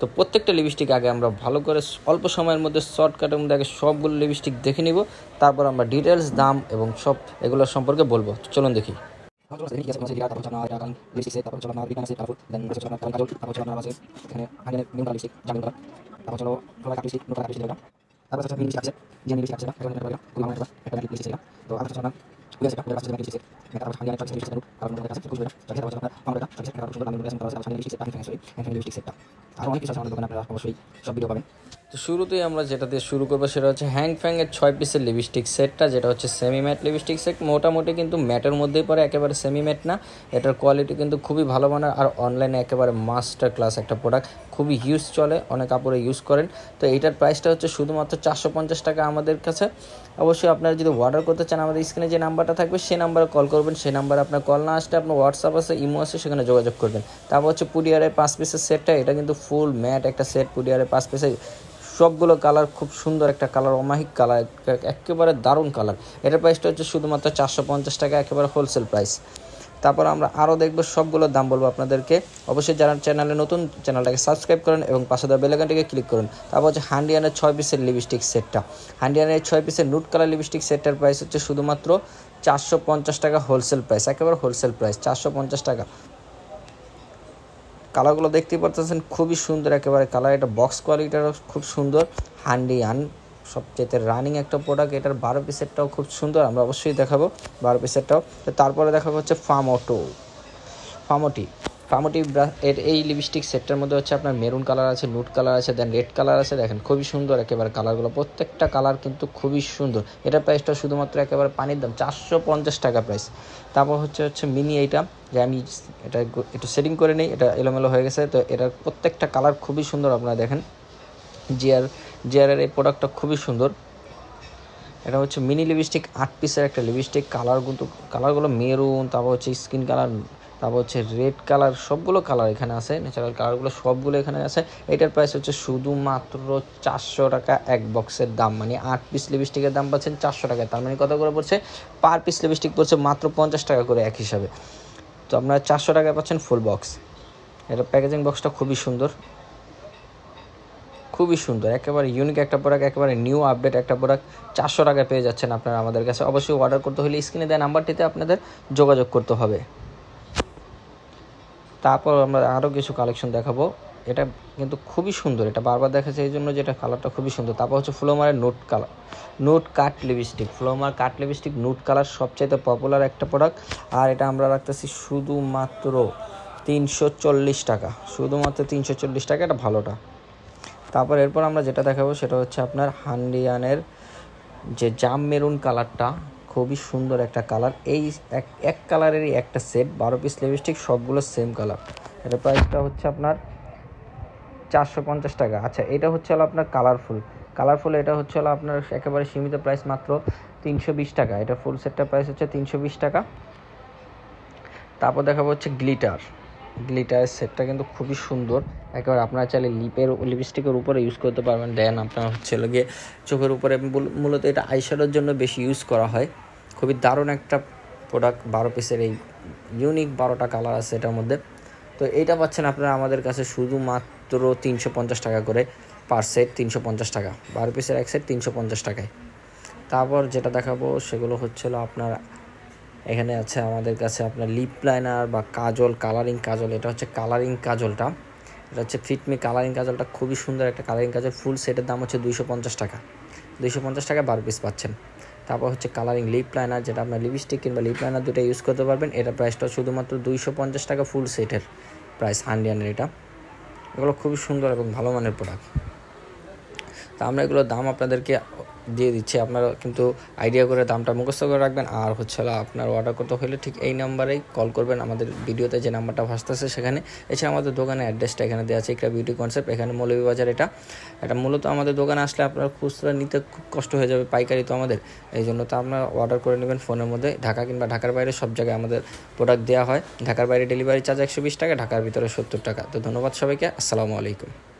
তো প্রত্যেকটা লিপস্টিক আগে আমরা ভালো করে অল্প সময়ের মধ্যে শর্টকাটের মধ্যে লিপস্টিক দেখে নিব তারপর আমরা ডিটেলস দাম এবং সব এগুলো সম্পর্কে বলবো চলুন দেখি তারপর ঠিক হ্যাঁ, হ্যাঁ, হ্যাঁ, আর অনেক কিছু আছে আমাদের দোকানে আপনারা অবশ্যই সব ভিডিও পাবেন তো শুরুতেই আমরা যেটা দিয়ে শুরু করবো সেটা হচ্ছে হ্যাং ফ্যাংয়ের ছয় পিসের লিপস্টিক সেটটা যেটা হচ্ছে সেমি ম্যাট লিপস্টিক সেট মোটামুটি কিন্তু ম্যাটের মধ্যেই পড়ে একেবারে সেমি ম্যাট না এটার কোয়ালিটি কিন্তু খুবই ভালো মানার আর অনলাইনে একেবারে মাস্টার ক্লাস একটা প্রোডাক্ট খুবই ইউজ চলে অনেক কাপড়ে ইউজ করেন তো এইটার প্রাইসটা হচ্ছে শুধুমাত্র চারশো পঞ্চাশ টাকা আমাদের কাছে অবশ্যই আপনারা যদি অর্ডার করতে চান আমাদের স্ক্রিনে যে নাম্বারটা থাকবে সে নাম্বারে কল করবেন সে নাম্বারে আপনার কল না আসলে আপনার হোয়াটসঅ্যাপ আছে ইমো আছে সেখানে যোগাযোগ করবেন তারপর হচ্ছে পুডিয়ারের পাঁচ পিসের সেটটা এটা কিন্তু ফুল ম্যাট একটা সেট পুডিয়ারের পাঁচ পিসের সবগুলো কালার খুব সুন্দর একটা কালার অমাহিক কালার একেবারে দারুণ কালার এটার প্রাইসটা হচ্ছে শুধুমাত্র চারশো পঞ্চাশ টাকা একেবারে হোলসেল প্রাইস তারপর আমরা আরও দেখবো সবগুলোর দাম বলবো আপনাদেরকে অবশ্যই যারা চ্যানেলে নতুন চ্যানেলটাকে সাবস্ক্রাইব করেন এবং পাশে দেওয়া বেলাকানটিকে ক্লিক করুন তারপর হচ্ছে হান্ডিয়ানের ছয় পিসের লিপস্টিক সেটটা হান্ডিয়ানের ছয় পিসের নুট কালার লিপস্টিক সেটটার প্রাইস হচ্ছে শুধুমাত্র চারশো টাকা হোলসেল প্রাইস একেবারে হোলসেল প্রাইস চারশো টাকা কালারগুলো দেখতে পারতেছেন খুবই সুন্দর একেবারে কালার এটা বক্স কোয়ালিটিটাও খুব সুন্দর হ্যান্ডি হান সবচেয়ে রানিং একটা প্রোডাক্ট এটার বারো পিসেরটাও খুব সুন্দর আমরা অবশ্যই দেখাবো বারো পিসেরটাও তারপরে দেখা হচ্ছে ফার্মোটো ফার্মোটি ফামোটিভ এর এই লিপস্টিক সেটটার মধ্যে হচ্ছে আপনার মেরুন কালার আছে নুট কালার আছে দেন রেড কালার আছে দেখেন খুবই সুন্দর একেবারে কালারগুলো প্রত্যেকটা কালার কিন্তু খুবই সুন্দর এটা প্রাইসটা শুধুমাত্র একেবারে পানির দাম চারশো পঞ্চাশ টাকা প্রাইস তারপর হচ্ছে হচ্ছে মিনি এইটা যে আমি এটা একটু সেটিং করে নিই এটা এলোমেলো হয়ে গেছে তো এটার প্রত্যেকটা কালার খুবই সুন্দর আপনারা দেখেন জিয়ার জিয়ারের এই প্রোডাক্টটা খুবই সুন্দর এটা হচ্ছে মিনি লিপস্টিক আট পিসের একটা লিপস্টিক কালার কিন্তু কালারগুলো মেরুন তারপর হচ্ছে স্কিন কালার তারপর হচ্ছে রেড কালার সবগুলো কালার এখানে আছে ন্যাচারাল কালারগুলো সবগুলো এখানে আছে এটার প্রাইস হচ্ছে শুধুমাত্র চারশো টাকা এক বক্সের দাম মানে আট পিস লিপস্টিকের দাম পাচ্ছেন চারশো টাকা তার মানে কত করে পড়ছে পার পিস লিপস্টিক পড়ছে মাত্র পঞ্চাশ টাকা করে এক হিসাবে তো আপনারা চারশো টাকায় পাচ্ছেন ফুল বক্স এটা প্যাকেজিং বক্সটা খুবই সুন্দর খুবই সুন্দর একেবারে ইউনিক একটা প্রোডাক্ট একেবারে নিউ আপডেট একটা প্রোডাক্ট চারশো টাকায় পেয়ে যাচ্ছেন আপনারা আমাদের কাছে অবশ্যই অর্ডার করতে হলে স্ক্রিনে দেওয়া নাম্বারটিতে আপনাদের যোগাযোগ করতে হবে তারপর আমরা আরও কিছু কালেকশন দেখাবো এটা কিন্তু খুবই সুন্দর এটা বারবার দেখা যায় এই জন্য যেটা কালারটা খুবই সুন্দর তারপর হচ্ছে ফ্লোমারের note colour note cut lipstick Flormar cut lipstick note colour সবচাইতে পপুলার একটা প্রোডাক্ট আর এটা আমরা রাখতেছি শুধুমাত্র তিনশো চল্লিশ টাকা শুধুমাত্র তিনশো চল্লিশ টাকা এটা ভালোটা তারপর এরপর আমরা যেটা দেখাবো সেটা হচ্ছে আপনার হান্ডিয়ানের যে জাম মেরুন কালারটা খুবই সুন্দর একটা কালার এই এক এক কালারেরই একটা সেট বারো পিস লিপস্টিক সবগুলো সেম কালার এটা প্রাইসটা হচ্ছে আপনার চারশো পঞ্চাশ টাকা আচ্ছা এটা হচ্ছে হলো আপনার কালারফুল কালারফুল এটা হচ্ছে হলো আপনার একেবারে সীমিত প্রাইস মাত্র তিনশো বিশ টাকা এটা ফুল সেটটা প্রাইস হচ্ছে তিনশো বিশ টাকা তারপর দেখাবো হচ্ছে গ্লিটার গ্লিটারের সেটটা কিন্তু খুবই সুন্দর একেবারে আপনারা চাইলে লিপের লিপস্টিকের উপরে ইউজ করতে পারবেন দেন আপনার হচ্ছে গিয়ে চোখের উপরে মূলত এটা আইশ্যাডোর জন্য বেশি ইউজ করা হয় খুবই দারুণ একটা প্রোডাক্ট বারো পিসের এই ইউনিক বারোটা কালার আছে এটার মধ্যে তো এইটা পাচ্ছেন আপনারা আমাদের কাছে শুধুমাত্র তিনশো পঞ্চাশ টাকা করে পার সেট তিনশো পঞ্চাশ টাকা বারো পিসের এক সেট তিনশো পঞ্চাশ টাকায় তারপর যেটা দেখাবো সেগুলো হচ্ছিল আপনার এখানে আছে আমাদের কাছে আপনার লিপ লাইনার বা কাজল কালারিং কাজল এটা হচ্ছে কালারিং কাজলটা এটা হচ্ছে ফিটমি কালারিং কাজলটা খুবই সুন্দর একটা কালারিং কাজল ফুল সেটের দাম হচ্ছে দুইশো পঞ্চাশ টাকা দুইশো পঞ্চাশ টাকা বারো পিস পাচ্ছেন তারপর হচ্ছে কালারিং লিপ লাইনার যেটা আপনার লিপস্টিক কিংবা লিপ লাইনার দুটো ইউজ করতে পারবেন এটা প্রাইসটা শুধুমাত্র দুইশো পঞ্চাশ টাকা ফুল সেটের প্রাইস হান্ডিয়ানের এটা এগুলো খুবই সুন্দর এবং ভালো মানের প্রোডাক্ট তা আমরা এগুলোর দাম আপনাদেরকে দিয়ে দিচ্ছি আপনারা কিন্তু আইডিয়া করে দামটা মুখস্থ করে রাখবেন আর হচ্ছে আপনার অর্ডার করতে হলে ঠিক এই নাম্বারেই কল করবেন আমাদের ভিডিওতে যে নাম্বারটা ভাসতেছে সেখানে এছাড়া আমাদের দোকানের অ্যাড্রেসটা এখানে দেওয়া আছে একটা বিউটি কনসেপ্ট এখানে বাজার এটা এটা মূলত আমাদের দোকানে আসলে আপনার খুচরা নিতে খুব কষ্ট হয়ে যাবে পাইকারি তো আমাদের এই জন্য তো আপনারা অর্ডার করে নেবেন ফোনের মধ্যে ঢাকা কিংবা ঢাকার বাইরে সব জায়গায় আমাদের প্রোডাক্ট দেওয়া হয় ঢাকার বাইরে ডেলিভারি চার্জ একশো বিশ টাকা ঢাকার ভিতরে সত্তর টাকা তো ধন্যবাদ সবাইকে আসসালামু আলাইকুম